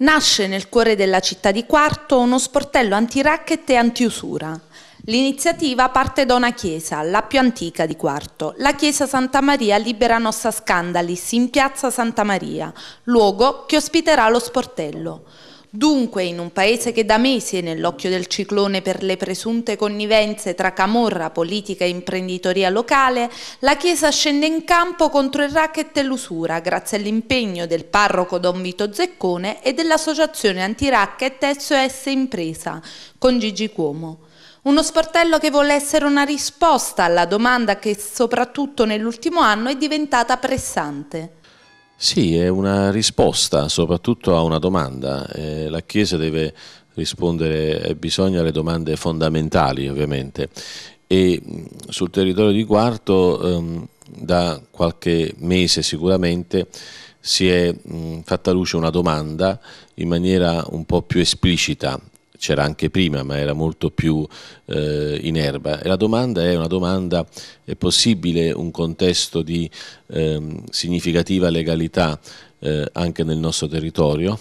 Nasce nel cuore della città di Quarto uno sportello anti antiracket e anti-usura. L'iniziativa parte da una chiesa, la più antica di Quarto, la chiesa Santa Maria Libera Nossa Scandalis in piazza Santa Maria, luogo che ospiterà lo sportello. Dunque, in un paese che da mesi è nell'occhio del ciclone per le presunte connivenze tra camorra, politica e imprenditoria locale, la Chiesa scende in campo contro il racket e l'usura grazie all'impegno del parroco Don Vito Zeccone e dell'associazione antiracket SOS Impresa con Gigi Cuomo. Uno sportello che vuole essere una risposta alla domanda che soprattutto nell'ultimo anno è diventata pressante. Sì, è una risposta soprattutto a una domanda. Eh, la Chiesa deve rispondere eh, bisogna alle domande fondamentali ovviamente e mm, sul territorio di Quarto ehm, da qualche mese sicuramente si è mh, mm, fatta luce una domanda in maniera un po' più esplicita c'era anche prima, ma era molto più eh, in erba. E la domanda è una domanda, è possibile un contesto di eh, significativa legalità eh, anche nel nostro territorio?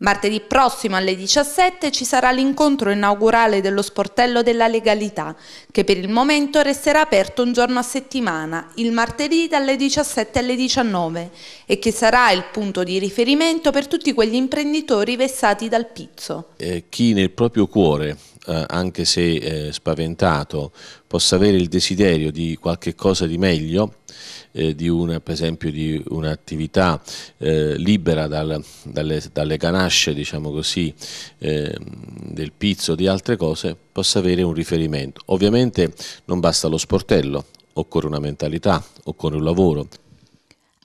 Martedì prossimo alle 17 ci sarà l'incontro inaugurale dello sportello della legalità, che per il momento resterà aperto un giorno a settimana, il martedì dalle 17 alle 19, e che sarà il punto di riferimento per tutti quegli imprenditori vessati dal pizzo. Eh, chi nel proprio cuore eh, anche se eh, spaventato, possa avere il desiderio di qualche cosa di meglio, eh, di una, per esempio di un'attività eh, libera dal, dalle, dalle, ganasce, diciamo così, eh, del pizzo, di altre cose, possa avere un riferimento. Ovviamente non basta lo sportello, occorre una mentalità, occorre un lavoro.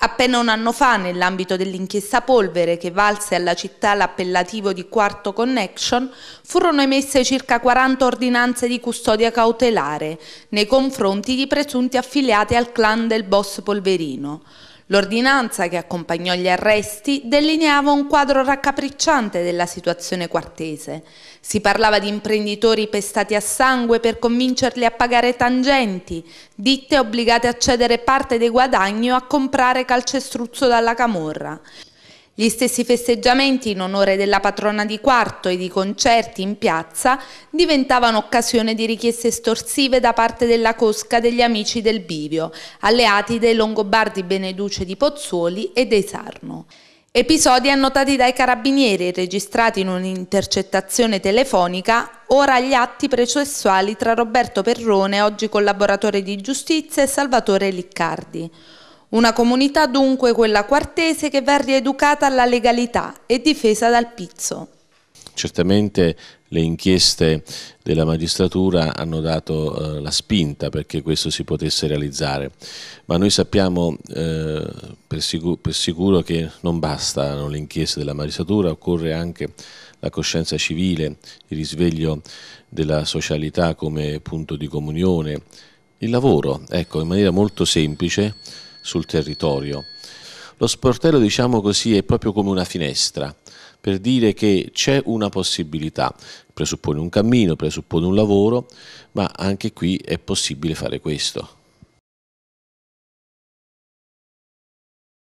Appena un anno fa, nell'ambito dell'inchiesta polvere che valse alla città l'appellativo di Quarto Connection, furono emesse circa 40 ordinanze di custodia cautelare nei confronti di presunti affiliati al clan del boss Polverino. L'ordinanza che accompagnò gli arresti delineava un quadro raccapricciante della situazione quartese. Si parlava di imprenditori pestati a sangue per convincerli a pagare tangenti, ditte obbligate a cedere parte dei guadagni o a comprare calcestruzzo dalla camorra. Gli stessi festeggiamenti in onore della patrona di Quarto e i concerti in piazza diventavano occasione di richieste estorsive da parte della cosca degli amici del Bivio, alleati dei Longobardi Beneduce di Pozzuoli e dei Sarno. Episodi annotati dai carabinieri e registrati in un'intercettazione telefonica, ora agli atti processuali tra Roberto Perrone, oggi collaboratore di giustizia, e Salvatore Liccardi. Una comunità dunque quella quartese che va rieducata alla legalità e difesa dal pizzo. Certamente le inchieste della magistratura hanno dato eh, la spinta perché questo si potesse realizzare, ma noi sappiamo eh, per, sicuro, per, sicuro, che non bastano le inchieste della magistratura, occorre anche la coscienza civile, il risveglio della socialità come punto di comunione, il lavoro, ecco, in maniera molto semplice sul territorio. Lo sportello, diciamo così, è proprio come una finestra per dire che c'è una possibilità, presuppone un cammino, presuppone un lavoro, ma anche qui è possibile fare questo.